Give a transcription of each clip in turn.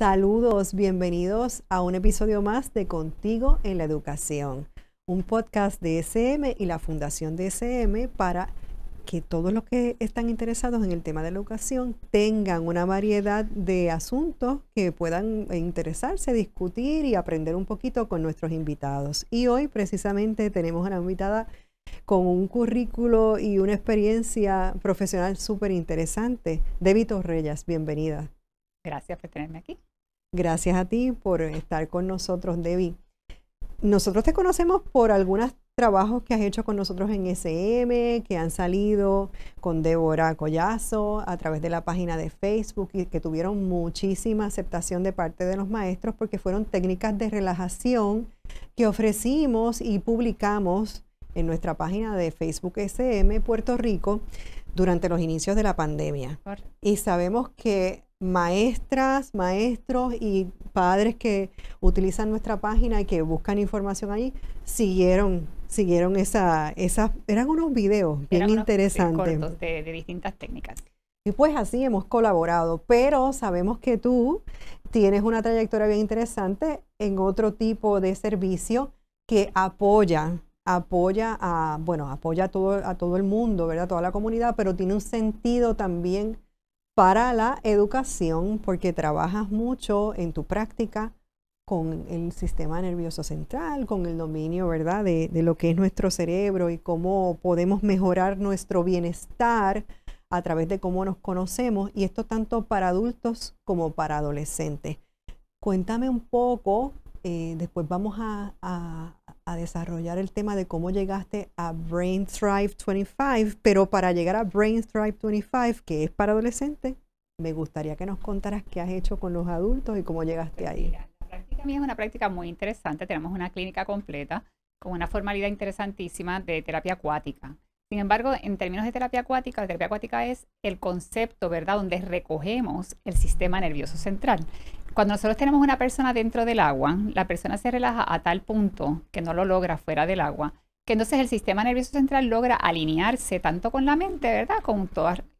Saludos, bienvenidos a un episodio más de Contigo en la Educación, un podcast de SM y la Fundación de SM para que todos los que están interesados en el tema de la educación tengan una variedad de asuntos que puedan interesarse, discutir y aprender un poquito con nuestros invitados. Y hoy precisamente tenemos a la invitada con un currículo y una experiencia profesional súper interesante. Debito Reyes, bienvenida. Gracias por tenerme aquí. Gracias a ti por estar con nosotros, Debbie. Nosotros te conocemos por algunos trabajos que has hecho con nosotros en SM, que han salido con Débora Collazo a través de la página de Facebook y que tuvieron muchísima aceptación de parte de los maestros porque fueron técnicas de relajación que ofrecimos y publicamos en nuestra página de Facebook SM Puerto Rico durante los inicios de la pandemia. Y sabemos que maestras, maestros y padres que utilizan nuestra página y que buscan información allí, siguieron, siguieron esa, esas, eran unos videos bien interesantes. de, de distintas técnicas. Y pues así hemos colaborado, pero sabemos que tú tienes una trayectoria bien interesante en otro tipo de servicio que apoya apoya a, bueno, apoya a todo, a todo el mundo, ¿verdad? Toda la comunidad, pero tiene un sentido también para la educación porque trabajas mucho en tu práctica con el sistema nervioso central, con el dominio, ¿verdad?, de, lo que es nuestro cerebro y cómo podemos mejorar nuestro bienestar a través de cómo nos conocemos, y esto tanto para adultos como para adolescentes. Cuéntame un poco, eh, después vamos a, a desarrollar el tema de cómo llegaste a Brain Thrive 25, pero para llegar a Brain Thrive 25, que es para adolescentes, me gustaría que nos contaras qué has hecho con los adultos y cómo llegaste ahí. la práctica mía es una práctica muy interesante. Tenemos una clínica completa con una formalidad interesantísima de terapia acuática. Sin embargo, en términos de terapia acuática, la terapia acuática es el concepto, ¿verdad?, donde recogemos el sistema nervioso central cuando nosotros tenemos una persona dentro del agua, la persona se relaja a tal punto que no lo logra fuera del agua, que entonces el sistema nervioso central logra alinearse tanto con la mente, ¿verdad? Con,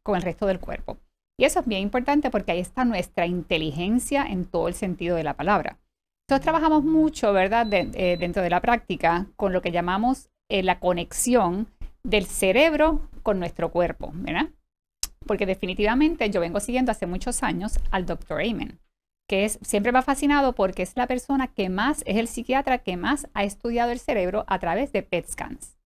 con el resto del cuerpo. Y eso es bien importante porque ahí está nuestra inteligencia en todo el sentido de la palabra. Nosotros trabajamos mucho, ¿verdad?, eh, dentro de la práctica con lo que llamamos eh, la conexión del cerebro con nuestro cuerpo, ¿verdad? Porque definitivamente yo vengo siguiendo hace muchos años al Dr. Amen que es, siempre me ha fascinado porque es la persona que más, es el psiquiatra que más ha estudiado el cerebro a través de PET scans.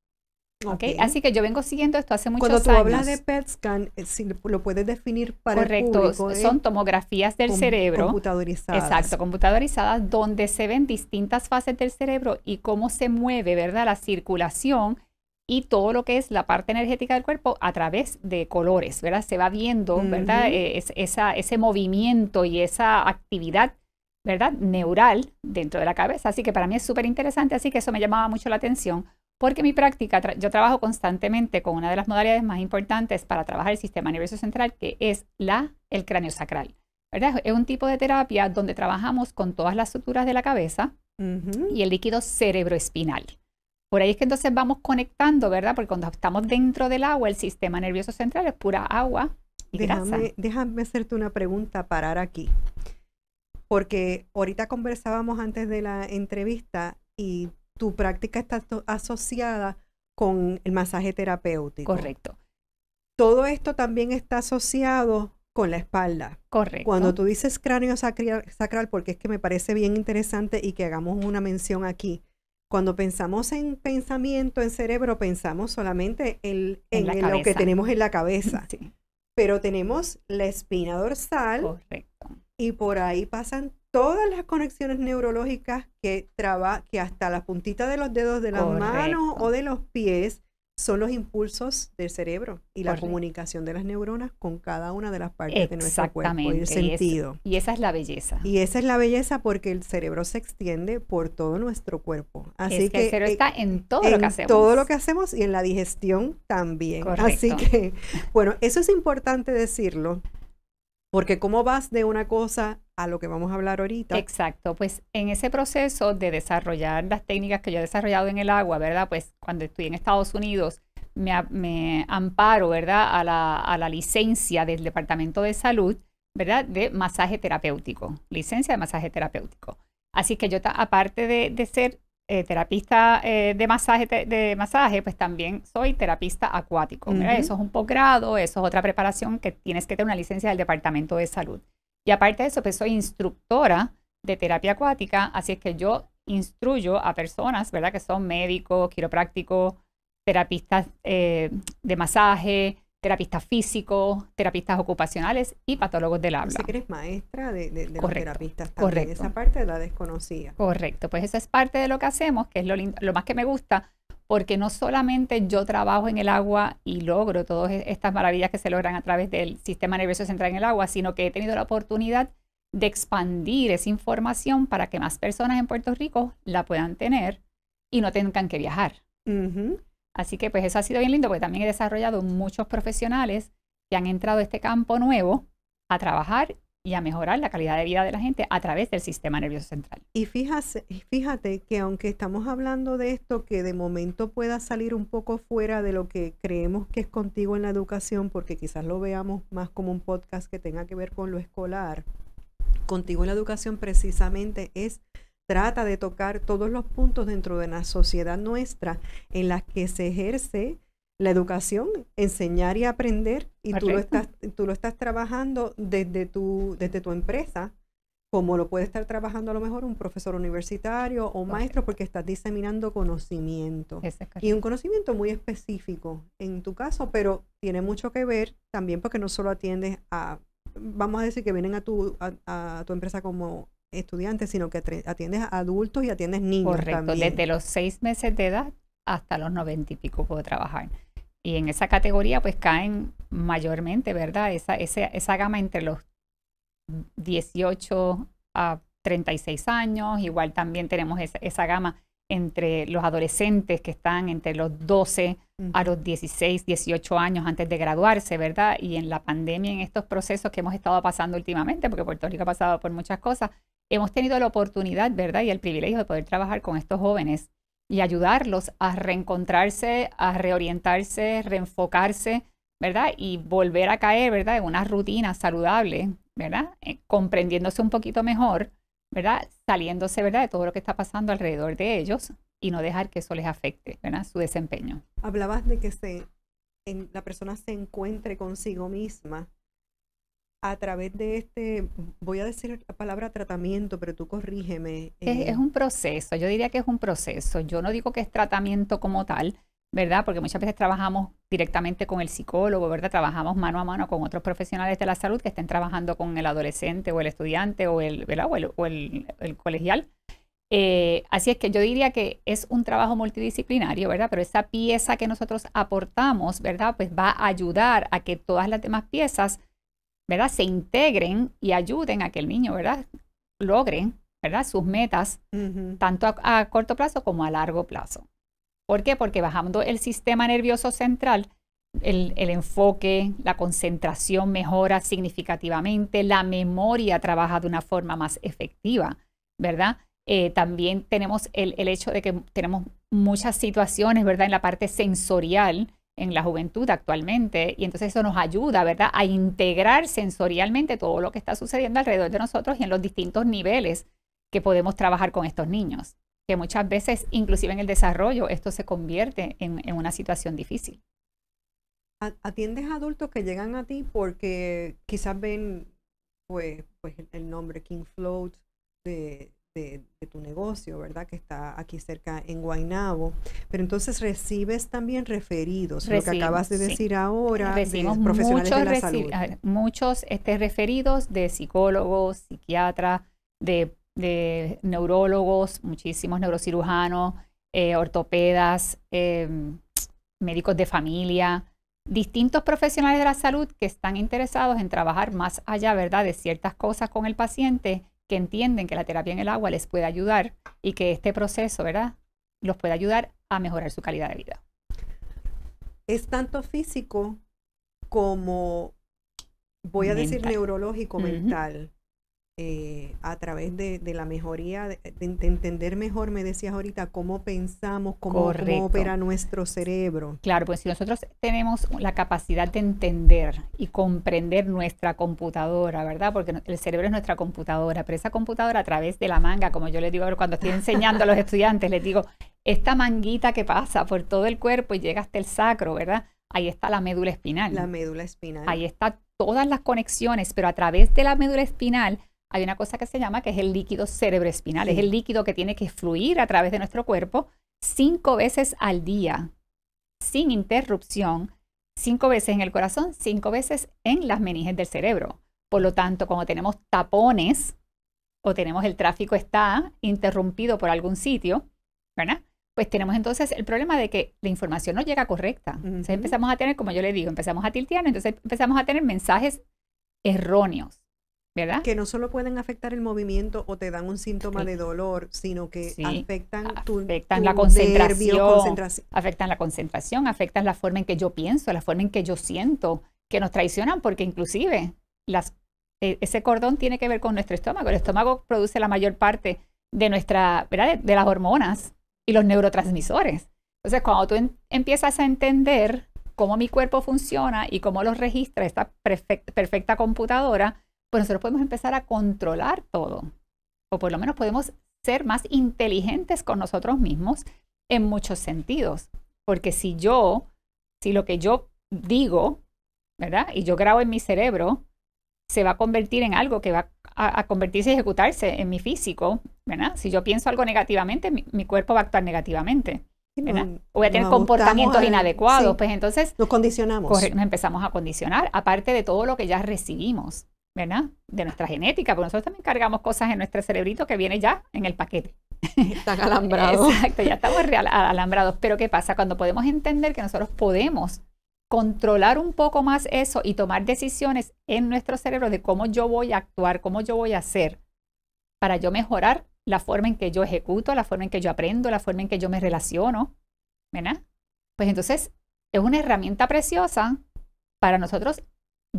Okay. Así que yo vengo siguiendo esto hace muchos años. Cuando tú hablas de PET scan, eh, lo puedes definir para Correcto, el público, son tomografías del cerebro. Computadorizadas. Exacto, computadorizadas, donde se ven distintas fases del cerebro y cómo se mueve, ¿verdad? La circulación y todo lo que es la parte energética del cuerpo a través de colores, ¿verdad? Se va viendo, ¿verdad? E, ese movimiento y esa actividad, ¿verdad? Neural dentro de la cabeza. Así que para mí es súper interesante, así que eso me llamaba mucho la atención, porque mi práctica, yo trabajo constantemente con una de las modalidades más importantes para trabajar el sistema nervioso central, que es la, el cráneo sacral. ¿verdad? Es un tipo de terapia donde trabajamos con todas las estructuras de la cabeza y el líquido cerebroespinal. Por ahí es que entonces vamos conectando, ¿verdad? Porque cuando estamos dentro del agua, el sistema nervioso central es pura agua y déjame, grasa. Déjame hacerte una pregunta, parar aquí. Porque ahorita conversábamos antes de la entrevista y tu práctica está asociada con el masaje terapéutico. Correcto. Todo esto también está asociado con la espalda. Correcto. Cuando tú dices cráneo sacral, porque es que me parece bien interesante y que hagamos una mención aquí, cuando pensamos en pensamiento, en cerebro, pensamos solamente en, lo que tenemos en la cabeza. Pero tenemos la espina dorsal. Y por ahí pasan todas las conexiones neurológicas que, traba, que hasta la puntita de los dedos de las manos o de los pies son los impulsos del cerebro y la comunicación de las neuronas con cada una de las partes de nuestro cuerpo y el sentido. Y, esa es la belleza. Y esa es la belleza porque el cerebro se extiende por todo nuestro cuerpo. Así es que, el cerebro eh, está en todo lo que hacemos. todo lo que hacemos y en la digestión también. Correcto. Así que, bueno, eso es importante decirlo porque cómo vas de una cosa a lo que vamos a hablar ahorita. Exacto, pues en ese proceso de desarrollar las técnicas que yo he desarrollado en el agua, ¿verdad? Pues cuando estuve en Estados Unidos, me, amparo, ¿verdad? A la, a la, licencia del Departamento de Salud, ¿verdad? De masaje terapéutico, licencia de masaje terapéutico. Así que yo, aparte de, ser eh, terapista eh, de, masaje, de masaje, pues también soy terapista acuático. Eso es un posgrado, eso es otra preparación que tienes que tener una licencia del Departamento de Salud. Y aparte de eso, pues soy instructora de terapia acuática, así es que yo instruyo a personas, ¿verdad? Que son médicos, quiroprácticos, terapistas eh, de masaje, terapistas físicos, terapistas ocupacionales y patólogos del habla. Así que eres maestra de, de, los terapistas también. Esa parte la desconocía. Correcto, pues esa es parte de lo que hacemos, que es lo, lo más que me gusta, porque no solamente yo trabajo en el agua y logro todas e-, estas maravillas que se logran a través del sistema nervioso central en el agua, sino que he tenido la oportunidad de expandir esa información para que más personas en Puerto Rico la puedan tener y no tengan que viajar. Así que pues eso ha sido bien lindo porque también he desarrollado muchos profesionales que han entrado a este campo nuevo a trabajar y a mejorar la calidad de vida de la gente a través del sistema nervioso central. Y fíjate, fíjate que aunque estamos hablando de esto que de momento pueda salir un poco fuera de lo que creemos que es contigo en la educación, porque quizás lo veamos más como un podcast que tenga que ver con lo escolar, contigo en la educación precisamente es trata de tocar todos los puntos dentro de la sociedad nuestra en las que se ejerce la educación, enseñar y aprender, y tú lo, estás, tú lo estás trabajando desde tu, desde tu empresa, como lo puede estar trabajando a lo mejor un profesor universitario o maestro, porque estás diseminando conocimiento. y un conocimiento muy específico en tu caso, pero tiene mucho que ver también porque no solo atiendes a, vamos a decir que vienen a tu, a, tu empresa como estudiantes, sino que atiendes a adultos y atiendes niños. Correcto, desde los seis meses de edad hasta los noventa y pico puedo trabajar. Y en esa categoría pues caen mayormente, ¿verdad? Esa, esa, esa gama entre los 18 a 36 años, igual también tenemos esa, esa gama entre los adolescentes que están entre los 12 a los 16, 18 años antes de graduarse, ¿verdad? Y en la pandemia, en estos procesos que hemos estado pasando últimamente, porque Puerto Rico ha pasado por muchas cosas, hemos tenido la oportunidad, ¿verdad? Y el privilegio de poder trabajar con estos jóvenes y ayudarlos a reencontrarse, a reorientarse, reenfocarse, ¿verdad? Y volver a caer, ¿verdad? En una rutina saludable, ¿verdad? Eh, comprendiéndose un poquito mejor, ¿verdad? Saliéndose, ¿verdad? De todo lo que está pasando alrededor de ellos y no dejar que eso les afecte, ¿verdad? Su desempeño. Hablabas de que se, la persona se encuentre consigo misma a través de este, voy a decir la palabra tratamiento, pero tú corrígeme. Es, eh. un proceso, yo diría que es un proceso. Yo no digo que es tratamiento como tal, ¿verdad? Porque muchas veces trabajamos directamente con el psicólogo, ¿verdad? Trabajamos mano a mano con otros profesionales de la salud que estén trabajando con el adolescente o el estudiante o el, el, colegial. Eh, así es que yo diría que es un trabajo multidisciplinario, ¿verdad? Pero esa pieza que nosotros aportamos, ¿verdad? Pues va a ayudar a que todas las demás piezas ¿verdad? Se integren y ayuden a que el niño, ¿verdad? Logren, ¿verdad? Sus metas, tanto a, corto plazo como a largo plazo. ¿Por qué? Porque bajando el sistema nervioso central, el, enfoque, la concentración mejora significativamente, la memoria trabaja de una forma más efectiva, ¿verdad? Eh, también tenemos el, el, hecho de que tenemos muchas situaciones, ¿verdad? En la parte sensorial en la juventud actualmente. Y entonces eso nos ayuda, ¿verdad?, a integrar sensorialmente todo lo que está sucediendo alrededor de nosotros y en los distintos niveles que podemos trabajar con estos niños, que muchas veces, inclusive en el desarrollo, esto se convierte en, una situación difícil. ¿Atiendes a adultos que llegan a ti porque quizás ven pues, pues el nombre King Float, de de, tu negocio, ¿verdad? Que está aquí cerca en Guainabo. Pero entonces recibes también referidos, lo que acabas de decir ahora, profesionales muchos, de la salud. Muchos este, referidos de psicólogos, psiquiatras, de, neurólogos, muchísimos neurocirujanos, eh, ortopedas, em, médicos de familia, distintos profesionales de la salud que están interesados en trabajar más allá, ¿verdad?, de ciertas cosas con el paciente que entienden que la terapia en el agua les puede ayudar y que este proceso, ¿verdad?, los puede ayudar a mejorar su calidad de vida. Es tanto físico como, voy a decir, neurológico, mental. Eh, a través de, la mejoría, de, entender mejor, me decías ahorita, cómo pensamos, cómo, opera nuestro cerebro. Claro, pues si nosotros tenemos la capacidad de entender y comprender nuestra computadora, ¿verdad? Porque el cerebro es nuestra computadora, pero esa computadora a través de la manga, como yo les digo cuando estoy enseñando a los estudiantes, les digo, esta manguita que pasa por todo el cuerpo y llega hasta el sacro, ¿verdad? Ahí está la médula espinal. La médula espinal. Ahí están todas las conexiones, pero a través de la médula espinal hay una cosa que se llama que es el líquido cerebroespinal, es el líquido que tiene que fluir a través de nuestro cuerpo cinco veces al día, sin interrupción, cinco veces en el corazón, cinco veces en las meninges del cerebro. Por lo tanto, cuando tenemos tapones o tenemos el tráfico está interrumpido por algún sitio, Pues tenemos entonces el problema de que la información no llega correcta. Entonces empezamos a tener, como yo le digo, empezamos a tiltear, entonces empezamos a tener mensajes erróneos. Que no solo pueden afectar el movimiento o te dan un síntoma de dolor, sino que afectan, afectan la concentración, afectan la concentración, afectan la forma en que yo pienso, la forma en que yo siento, que nos traicionan porque inclusive las, e, ese cordón tiene que ver con nuestro estómago. El estómago produce la mayor parte de nuestra, De, las hormonas y los neurotransmisores. Entonces, cuando tú empiezas a entender cómo mi cuerpo funciona y cómo los registra esta perfecta computadora, pues nosotros podemos empezar a controlar todo, o por lo menos podemos ser más inteligentes con nosotros mismos en muchos sentidos, porque si yo, si lo que yo digo, ¿verdad? Y yo grabo en mi cerebro, se va a convertir en algo que va a, convertirse y ejecutarse en mi físico, ¿verdad? Si yo pienso algo negativamente, mi, cuerpo va a actuar negativamente. voy a tener comportamientos inadecuados, pues entonces... Nos condicionamos. nos empezamos a condicionar, aparte de todo lo que ya recibimos. ¿verdad? De nuestra genética, porque nosotros también cargamos cosas en nuestro cerebrito que viene ya en el paquete. Están alambrados. Exacto, ya estamos real, alambrados. Pero ¿qué pasa? Cuando podemos entender que nosotros podemos controlar un poco más eso y tomar decisiones en nuestro cerebro de cómo yo voy a actuar, cómo yo voy a hacer, para yo mejorar la forma en que yo ejecuto, la forma en que yo aprendo, la forma en que yo me relaciono, ¿verdad? Pues entonces es una herramienta preciosa para nosotros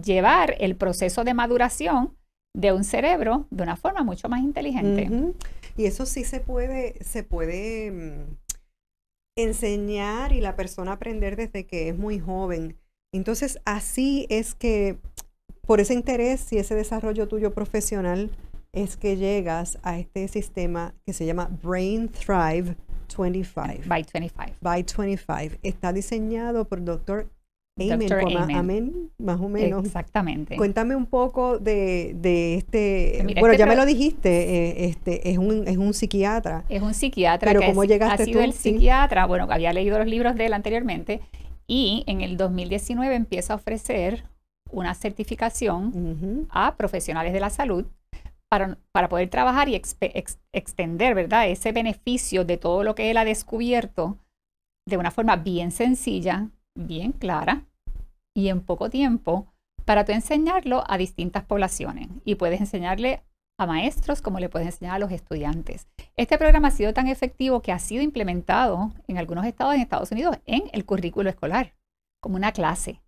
llevar el proceso de maduración de un cerebro de una forma mucho más inteligente. Y eso sí se puede, se puede mm, enseñar y la persona aprender desde que es muy joven. Entonces, así es que, por ese interés y ese desarrollo tuyo profesional, es que llegas a este sistema que se llama Brain Thrive 25. By 25. By 25. Está diseñado por Dr. Amen, Amen. más o menos. Exactamente. Cuéntame un poco de, este. bueno, ya me lo dijiste, eh, este es un, es un psiquiatra. Es un psiquiatra. Pero que ¿cómo llegaste ha sido el psiquiatra, bueno, había leído los libros de él anteriormente y en el 2019 empieza a ofrecer una certificación a profesionales de la salud para, poder trabajar y extender, ¿verdad?, ese beneficio de todo lo que él ha descubierto de una forma bien sencilla bien clara y en poco tiempo para tú enseñarlo a distintas poblaciones y puedes enseñarle a maestros como le puedes enseñar a los estudiantes. Este programa ha sido tan efectivo que ha sido implementado en algunos estados en Estados Unidos en el currículo escolar, como una clase.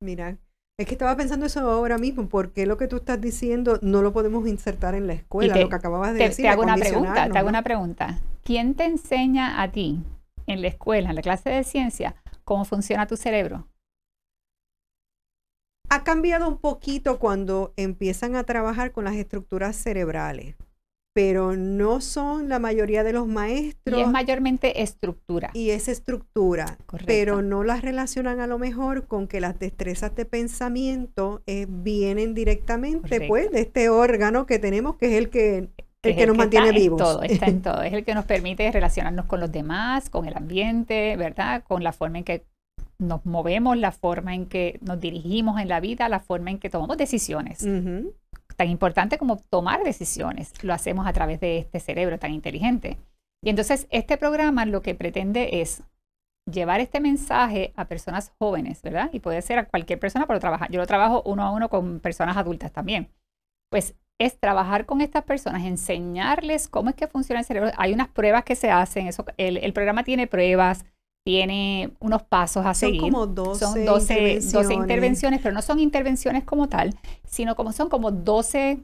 Mira, es que estaba pensando eso ahora mismo, porque lo que tú estás diciendo no lo podemos insertar en la escuela, lo que acababas de decir. Te hago una pregunta, te hago una pregunta. ¿Quién te enseña a ti en la escuela, en la clase de ciencia, cómo funciona tu cerebro? Ha cambiado un poquito cuando empiezan a trabajar con las estructuras cerebrales, pero no son la mayoría de los maestros. Y es mayormente estructura. Y es estructura, pero no las relacionan a lo mejor con que las destrezas de pensamiento eh, vienen directamente pues de este órgano que tenemos, que es el que el, que, nos mantiene está vivos. En todo, está en todo. Es el que nos permite relacionarnos con los demás, con el ambiente, ¿verdad? Con la forma en que nos movemos, la forma en que nos dirigimos en la vida, la forma en que tomamos decisiones. Tan importante como tomar decisiones, lo hacemos a través de este cerebro tan inteligente. Y entonces este programa lo que pretende es llevar este mensaje a personas jóvenes, ¿verdad? Y puede ser a cualquier persona, pero trabajar. Yo lo trabajo uno a uno con personas adultas también. Pues es trabajar con estas personas, enseñarles cómo es que funciona el cerebro. Hay unas pruebas que se hacen, eso, el, programa tiene pruebas, tiene unos pasos a son seguir. Como 12 son 12 intervenciones. 12 intervenciones, pero no son intervenciones como tal, sino como son como 12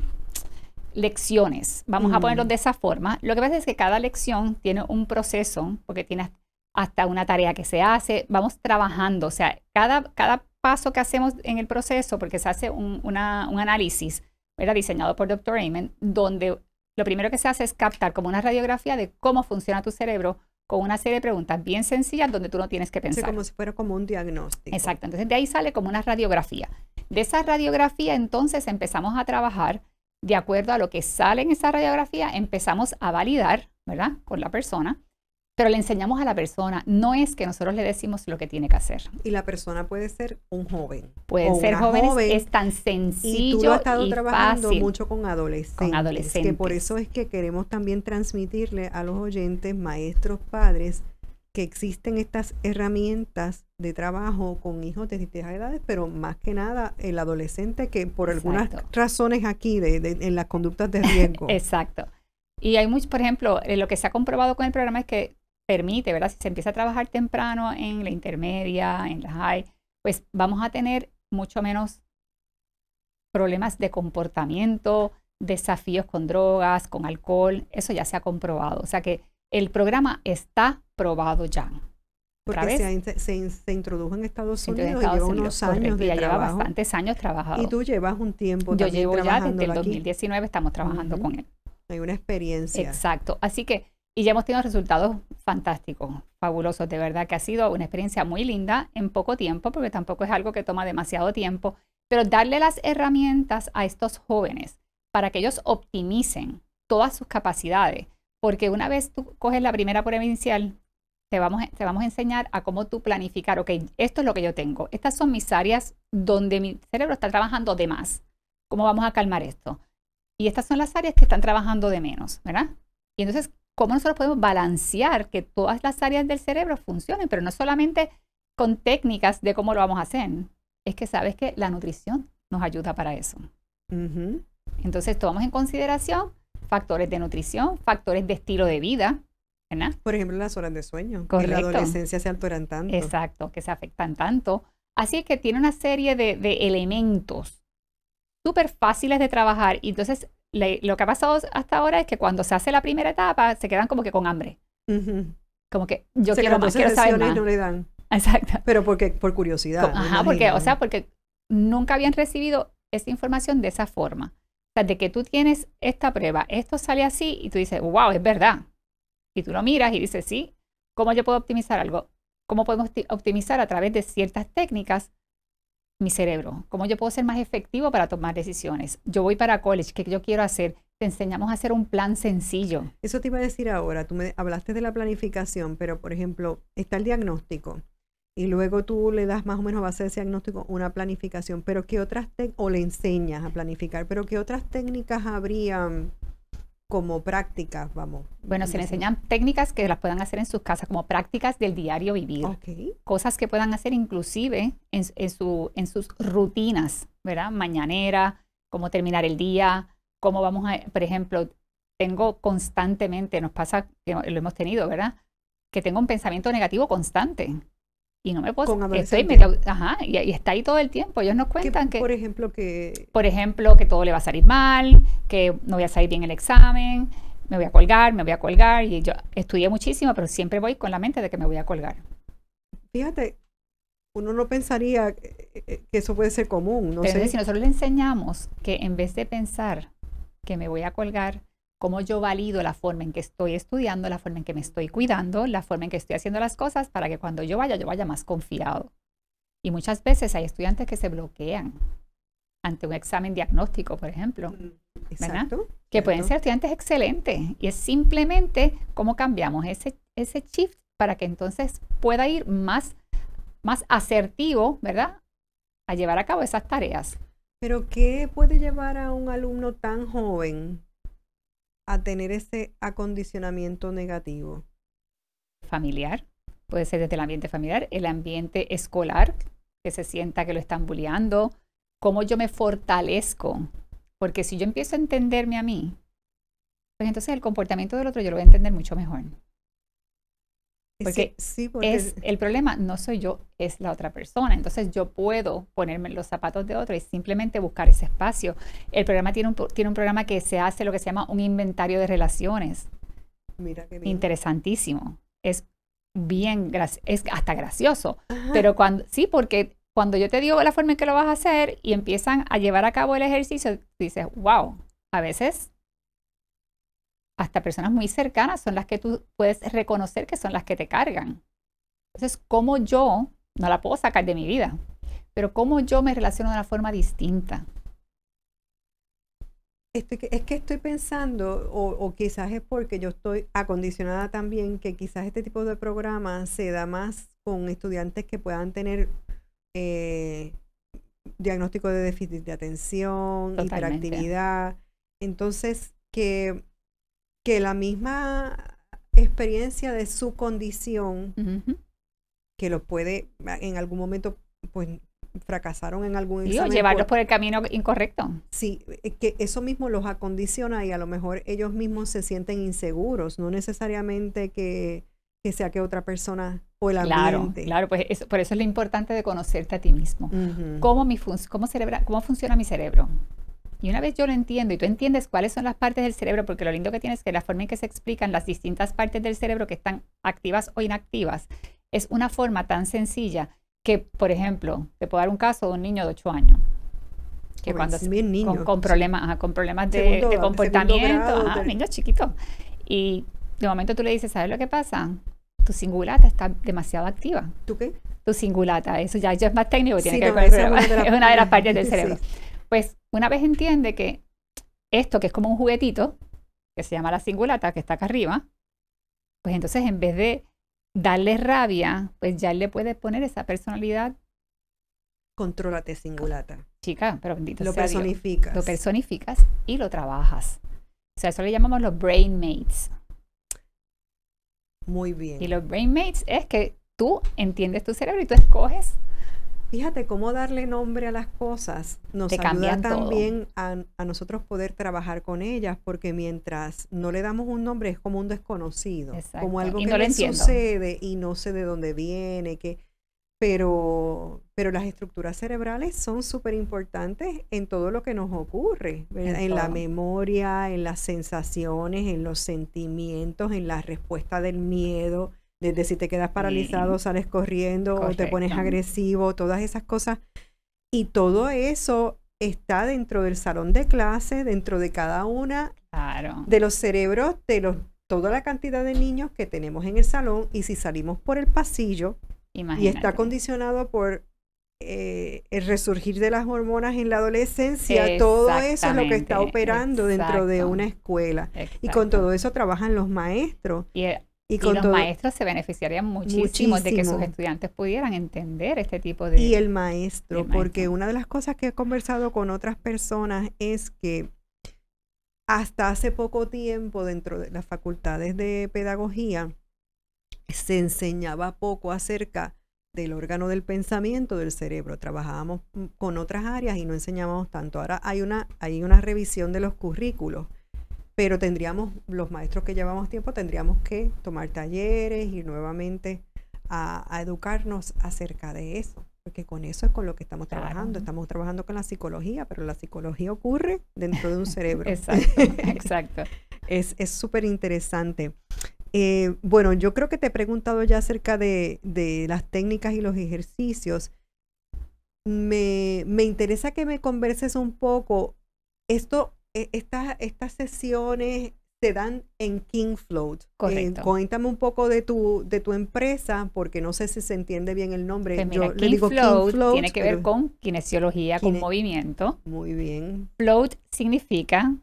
lecciones. Vamos a ponerlo de esa forma. Lo que pasa es que cada lección tiene un proceso, porque tiene hasta una tarea que se hace. Vamos trabajando, o sea, cada, cada paso que hacemos en el proceso, porque se hace un, un análisis era diseñado por Dr. Amen, donde lo primero que se hace es captar como una radiografía de cómo funciona tu cerebro con una serie de preguntas bien sencillas donde tú no tienes que pensar. como si fuera como un diagnóstico. Exacto, entonces de ahí sale como una radiografía. De esa radiografía entonces empezamos a trabajar de acuerdo a lo que sale en esa radiografía, empezamos a validar, ¿verdad? Con la persona pero le enseñamos a la persona, no es que nosotros le decimos lo que tiene que hacer. Y la persona puede ser un joven. Puede ser jóvenes, joven, es tan sencillo. Y tú has estado trabajando mucho con adolescentes. Con adolescentes. Que por eso es que queremos también transmitirle a los oyentes, maestros, padres, que existen estas herramientas de trabajo con hijos de distintas edades, pero más que nada el adolescente que por algunas razones aquí de, en las conductas de riesgo. Exacto. Y hay muchos, por ejemplo, eh, lo que se ha comprobado con el programa es que permite, ¿verdad? Si se empieza a trabajar temprano en la intermedia, en la high, pues vamos a tener mucho menos problemas de comportamiento, desafíos con drogas, con alcohol, eso ya se ha comprobado. O sea que el programa está probado ya. Porque se, se, introdujo en Estados Unidos y lleva unos años ya lleva bastantes años trabajando. Y tú llevas un tiempo Yo llevo ya desde el 2019 estamos trabajando con él. Hay una experiencia. Exacto. Así que, y ya hemos tenido resultados fantástico, fabuloso, de verdad que ha sido una experiencia muy linda en poco tiempo, porque tampoco es algo que toma demasiado tiempo, pero darle las herramientas a estos jóvenes para que ellos optimicen todas sus capacidades, porque una vez tú coges la primera prueba inicial, te vamos, te vamos a enseñar a cómo tú planificar, ok, esto es lo que yo tengo, estas son mis áreas donde mi cerebro está trabajando de más, ¿cómo vamos a calmar esto? Y estas son las áreas que están trabajando de menos, ¿verdad? Y entonces, cómo nosotros podemos balancear que todas las áreas del cerebro funcionen, pero no solamente con técnicas de cómo lo vamos a hacer, es que sabes que la nutrición nos ayuda para eso. Entonces tomamos en consideración factores de nutrición, factores de estilo de vida, Por ejemplo, las horas de sueño, Correcto. en la adolescencia se alteran tanto. Exacto, que se afectan tanto. Así es que tiene una serie de, elementos súper fáciles de trabajar y entonces lo que ha pasado hasta ahora es que cuando se hace la primera etapa, se quedan como que con hambre. Como que yo quiero saber más. Exacto. Pero porque, por curiosidad. ajá, porque, o sea, porque nunca habían recibido esa información de esa forma. O sea, de que tú tienes esta prueba, esto sale así y tú dices, wow, es verdad. Y tú lo miras y dices, sí, ¿cómo yo puedo optimizar algo? ¿Cómo podemos optimizar a través de ciertas técnicas mi cerebro, cómo yo puedo ser más efectivo para tomar decisiones. Yo voy para college, ¿qué yo quiero hacer? Te enseñamos a hacer un plan sencillo. Eso te iba a decir ahora, tú me hablaste de la planificación, pero por ejemplo, está el diagnóstico y luego tú le das más o menos a base de ese diagnóstico una planificación, pero ¿qué otras, o le enseñas a planificar, pero ¿qué otras técnicas habrían como prácticas, vamos. Bueno, se le enseñan técnicas que las puedan hacer en sus casas, como prácticas del diario vivir. Cosas que puedan hacer inclusive en, en, su, en sus rutinas, ¿verdad? Mañanera, cómo terminar el día, cómo vamos a, por ejemplo, tengo constantemente, nos pasa, lo hemos tenido, ¿verdad? Que tengo un pensamiento negativo constante y no me puedo ajá y, está ahí todo el tiempo ellos nos cuentan que por ejemplo que por ejemplo que todo le va a salir mal que no voy a salir bien el examen me voy a colgar me voy a colgar y yo estudié muchísimo pero siempre voy con la mente de que me voy a colgar fíjate uno no pensaría eh, eh, que eso puede ser común no pero si nosotros le enseñamos que en vez de pensar que me voy a colgar cómo yo valido la forma en que estoy estudiando, la forma en que me estoy cuidando, la forma en que estoy haciendo las cosas para que cuando yo vaya, yo vaya más confiado. Y muchas veces hay estudiantes que se bloquean ante un examen diagnóstico, por ejemplo. Mm, exacto, Que pueden ser estudiantes excelentes. Y es simplemente cómo cambiamos ese, ese shift para que entonces pueda ir más, más asertivo, ¿verdad? A llevar a cabo esas tareas. Pero ¿qué puede llevar a un alumno tan joven a tener ese acondicionamiento negativo? Familiar, puede ser desde el ambiente familiar, el ambiente escolar, que se sienta que lo están bulleando, cómo yo me fortalezco, porque si yo empiezo a entenderme a mí, pues entonces el comportamiento del otro yo lo voy a entender mucho mejor. Porque, es el problema no soy yo, es la otra persona. Entonces yo puedo ponerme los zapatos de otro y simplemente buscar ese espacio. El programa tiene un, tiene un programa que se hace lo que se llama un inventario de relaciones. Mira Interesantísimo. Es bien, es hasta gracioso. Pero cuando, sí, porque cuando yo te digo la forma en que lo vas a hacer y empiezan a llevar a cabo el ejercicio, dices, wow, a veces hasta personas muy cercanas son las que tú puedes reconocer que son las que te cargan. Entonces, como yo, no la puedo sacar de mi vida, pero cómo yo me relaciono de una forma distinta. es que estoy pensando, o, quizás es porque yo estoy acondicionada también, que quizás este tipo de programa se da más con estudiantes que puedan tener eh, diagnóstico de déficit de atención, Totalmente. hiperactividad. Entonces, que que la misma experiencia de su condición, que lo puede ah, en algún momento, pues fracasaron en algún examen. llevarlos por, el camino incorrecto. Sí, eh, que eso mismo los acondiciona y a lo mejor ellos mismos se sienten inseguros, no necesariamente que, sea que otra persona o el ambiente. Claro, claro pues por eso es lo importante de conocerte a ti mismo. mi cómo funciona mi cerebro? Y una vez yo lo entiendo y tú entiendes cuáles son las partes del cerebro, porque lo lindo que tienes es que la forma en que se explican las distintas partes del cerebro que están activas o inactivas es una forma tan sencilla que, por ejemplo, te puedo dar un caso de un niño de 8 años. Que cuando niño. Con, problemas, con problemas de, comportamiento, ajá, chiquito, niños Y de momento tú le dices, ¿sabes lo que pasa? Tu cingulata está demasiado activa. ¿Tú qué? Tu cingulata, eso ya, ya es más técnico, tiene que ver con es una de las partes del cerebro. Pues una vez entiende que esto, que es como un juguetito, que se llama la cingulata, que está acá arriba, pues entonces en vez de darle rabia, pues ya le puedes poner esa personalidad. Contrólate, cingulata. Chica, pero bendito Lo personificas. Lo personificas y lo trabajas. O sea, eso le llamamos los brain mates. Muy bien. Y los brain mates es que tú entiendes tu cerebro y tú escoges Fíjate cómo darle nombre a las cosas nos ayuda también a, nosotros poder trabajar con ellas, porque mientras no le damos un nombre es como un desconocido, como algo que no le sucede y no sé de dónde viene, que, pero, pero las estructuras cerebrales son súper importantes en todo lo que nos ocurre, en la memoria, en las sensaciones, en los sentimientos, en la respuesta del miedo desde si te quedas paralizado, mm. sales corriendo o te pones agresivo, todas esas cosas. Y todo eso está dentro del salón de clase, dentro de cada una de los cerebros, de los, toda la cantidad de niños que tenemos en el salón. Y si salimos por el pasillo y está condicionado por eh, el resurgir de las hormonas en la adolescencia, todo eso es lo que está operando dentro de una escuela. Y con todo eso trabajan los maestros. Eh, y, los maestros se beneficiarían muchísimo, de que sus estudiantes pudieran entender este tipo de... Y el maestro, el maestro, porque una de las cosas que he conversado con otras personas es que hasta hace poco tiempo dentro de las facultades de pedagogía se enseñaba poco acerca del órgano del pensamiento del cerebro. Trabajábamos mm, con otras áreas y no enseñábamos tanto. Ahora hay una, hay una revisión de los currículos pero tendríamos, los maestros que llevamos tiempo, tendríamos que tomar talleres y nuevamente a, educarnos acerca de eso, porque con eso es con lo que estamos trabajando. Estamos trabajando con la psicología, pero la psicología ocurre dentro de un cerebro. exacto, exacto. es súper interesante. Eh, bueno, yo creo que te he preguntado ya acerca de, las técnicas y los ejercicios. Me, me interesa que me converses un poco. Esto e-, estas, estas sesiones se dan en King Float. Eh, Correcto. cuéntame un poco de tu, de tu empresa, porque no sé si se entiende bien el nombre. Pues King Float, Tiene que ver con kinesiología, con movimiento. Muy bien. Float significa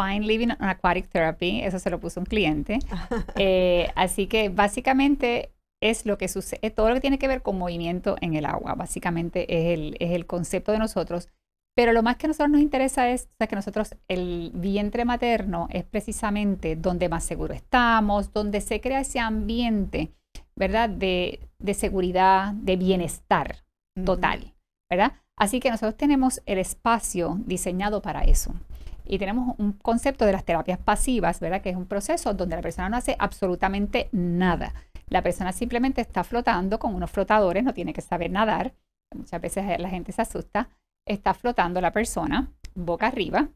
Fine Living and Aquatic Therapy. Eso se lo puso un cliente. Eh, así que básicamente es lo que sucede, todo lo que tiene que ver con movimiento en el agua. Básicamente es el, es el concepto de nosotros. Pero lo más que a nosotros nos interesa es que nosotros el vientre materno es precisamente donde más seguro estamos, donde se crea ese ambiente, ¿verdad? De, seguridad, de bienestar total, ¿verdad? Así que nosotros tenemos el espacio diseñado para eso. Y tenemos un concepto de las terapias pasivas, ¿verdad? Que es un proceso donde la persona no hace absolutamente nada. La persona simplemente está flotando con unos flotadores, no tiene que saber nadar. Muchas veces la gente se asusta está flotando la persona boca arriba.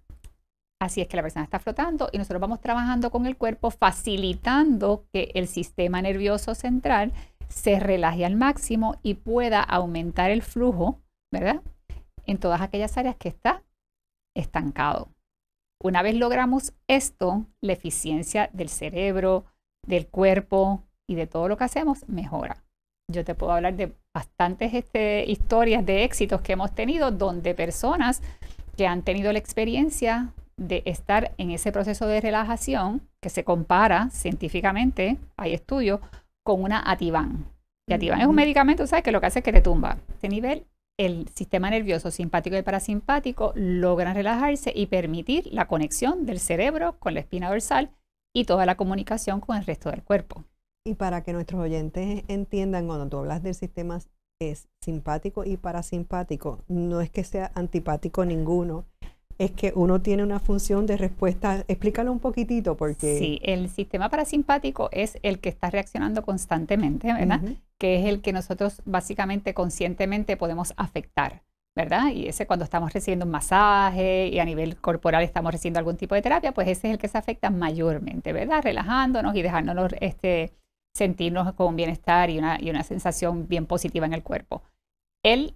Así es que la persona está flotando y nosotros vamos trabajando con el cuerpo facilitando que el sistema nervioso central se relaje al máximo y pueda aumentar el flujo, ¿verdad? En todas aquellas áreas que está estancado. Una vez logramos esto, la eficiencia del cerebro, del cuerpo y de todo lo que hacemos mejora yo te puedo hablar de bastantes este, historias de éxitos que hemos tenido donde personas que han tenido la experiencia de estar en ese proceso de relajación que se compara científicamente, hay estudios, con una Ativan. Y Ativan es un medicamento, ¿sabes? Que lo que hace es que te tumba. Este nivel, el sistema nervioso simpático y parasimpático logran relajarse y permitir la conexión del cerebro con la espina dorsal y toda la comunicación con el resto del cuerpo. Y para que nuestros oyentes entiendan, cuando tú hablas del sistema es simpático y parasimpático, no es que sea antipático ninguno, es que uno tiene una función de respuesta. Explícalo un poquitito porque... Sí, el sistema parasimpático es el que está reaccionando constantemente, ¿verdad? Que es el que nosotros básicamente conscientemente podemos afectar. ¿verdad? Y ese cuando estamos recibiendo un masaje y a nivel corporal estamos recibiendo algún tipo de terapia, pues ese es el que se afecta mayormente, ¿verdad? Relajándonos y dejándonos este, sentirnos con bienestar y una, y una sensación bien positiva en el cuerpo. El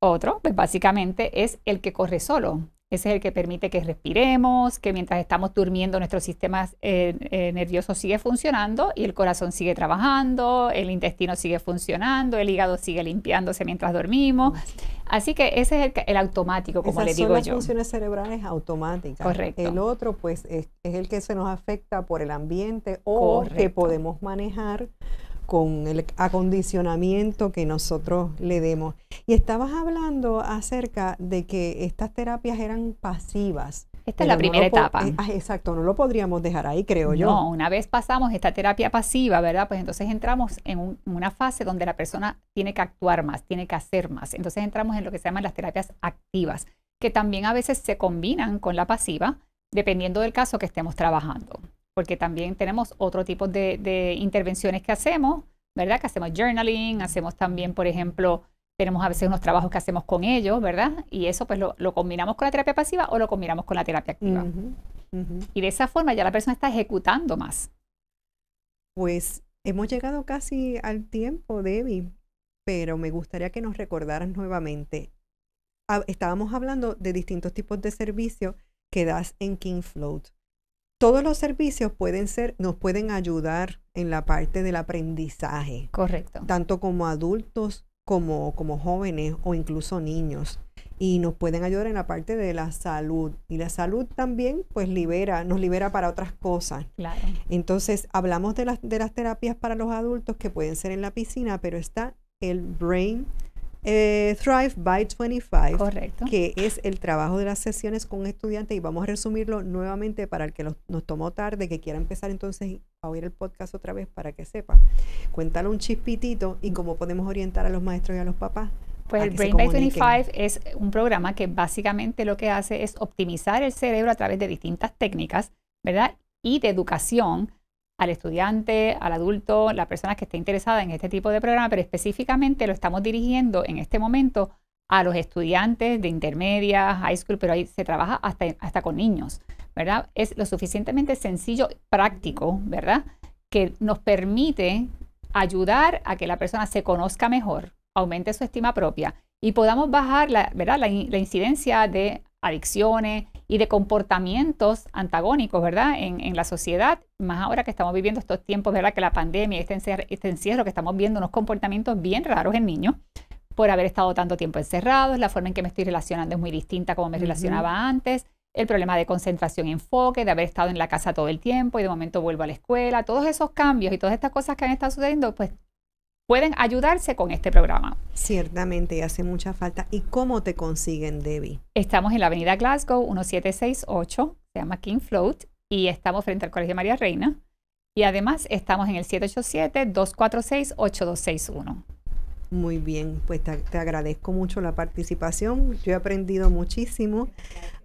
otro, pues básicamente es el que corre solo, ese es el que permite que respiremos, que mientras estamos durmiendo nuestro sistema eh, eh, nervioso sigue funcionando y el corazón sigue trabajando, el intestino sigue funcionando, el hígado sigue limpiándose mientras dormimos. Así que ese es el, automático, como le digo son Esas son Las funciones cerebrales automáticas. Correcto. El otro, pues, es, el que se nos afecta por el ambiente o que podemos manejar con el acondicionamiento que nosotros le demos. Y estabas hablando acerca de que estas terapias eran pasivas. Esta es la primera etapa. Eh, ah, exacto, no lo podríamos dejar ahí, creo yo. No, una vez pasamos esta terapia pasiva, ¿verdad? Pues entonces entramos en una fase donde la persona tiene que actuar más, tiene que hacer más. Entonces entramos en lo que se llaman las terapias activas, que también a veces se combinan con la pasiva, dependiendo del caso que estemos trabajando porque también tenemos otro tipo de, intervenciones que hacemos, ¿verdad? Que hacemos journaling, hacemos también, por ejemplo, tenemos a veces unos trabajos que hacemos con ellos, ¿verdad? Y eso pues lo, combinamos con la terapia pasiva o lo combinamos con la terapia activa. Y de esa forma ya la persona está ejecutando más. Pues hemos llegado casi al tiempo, Debbie, pero me gustaría que nos recordaras nuevamente. Estábamos hablando de distintos tipos de servicios que das en King Float todos los servicios pueden ser, nos pueden ayudar en la parte del aprendizaje. Correcto. Tanto como adultos, como, como jóvenes o incluso niños. Y nos pueden ayudar en la parte de la salud. Y la salud también, pues, libera, nos libera para otras cosas. Claro. Entonces, hablamos de las, de las terapias para los adultos que pueden ser en la piscina, pero está el brain eh, Thrive by 25, que es el trabajo de las sesiones con estudiantes y vamos a resumirlo nuevamente para el que nos tomó tarde, que quiera empezar entonces a oír el podcast otra vez para que sepa. Cuéntale un chispitito y cómo podemos orientar a los maestros y a los papás pues el Brain by 25 es un programa que básicamente lo que hace es optimizar el cerebro a través de distintas técnicas, ¿verdad? Y de educación al estudiante, al adulto, la persona que esté interesada en este tipo de programa, pero específicamente lo estamos dirigiendo en este momento a los estudiantes de intermedia, high school, pero ahí se trabaja hasta, hasta con niños, ¿verdad? Es lo suficientemente sencillo, y práctico, ¿verdad? Que nos permite ayudar a que la persona se conozca mejor, aumente su estima propia y podamos bajar la, ¿verdad? la incidencia de adicciones, y de comportamientos antagónicos, ¿verdad? En, la sociedad, más ahora que estamos viviendo estos tiempos, ¿verdad? Que la pandemia, este encierro, este encierro, que estamos viendo unos comportamientos bien raros en niños por haber estado tanto tiempo encerrados, la forma en que me estoy relacionando es muy distinta como me relacionaba antes, el problema de concentración y enfoque, de haber estado en la casa todo el tiempo y de momento vuelvo a la escuela, todos esos cambios y todas estas cosas que han estado sucediendo, pues pueden ayudarse con este programa. Ciertamente, hace mucha falta. ¿Y cómo te consiguen, Debbie? Estamos en la avenida Glasgow 1768, se llama King Float, y estamos frente al Colegio María Reina. Y además estamos en el 787-246-8261. Muy bien, pues te, agradezco mucho la participación. Yo he aprendido muchísimo.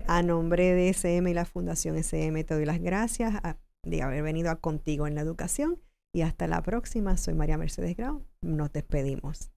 A nombre de SM y la Fundación SM te doy las gracias de haber venido contigo en la educación. Y hasta la próxima. Soy María Mercedes Grau nos despedimos.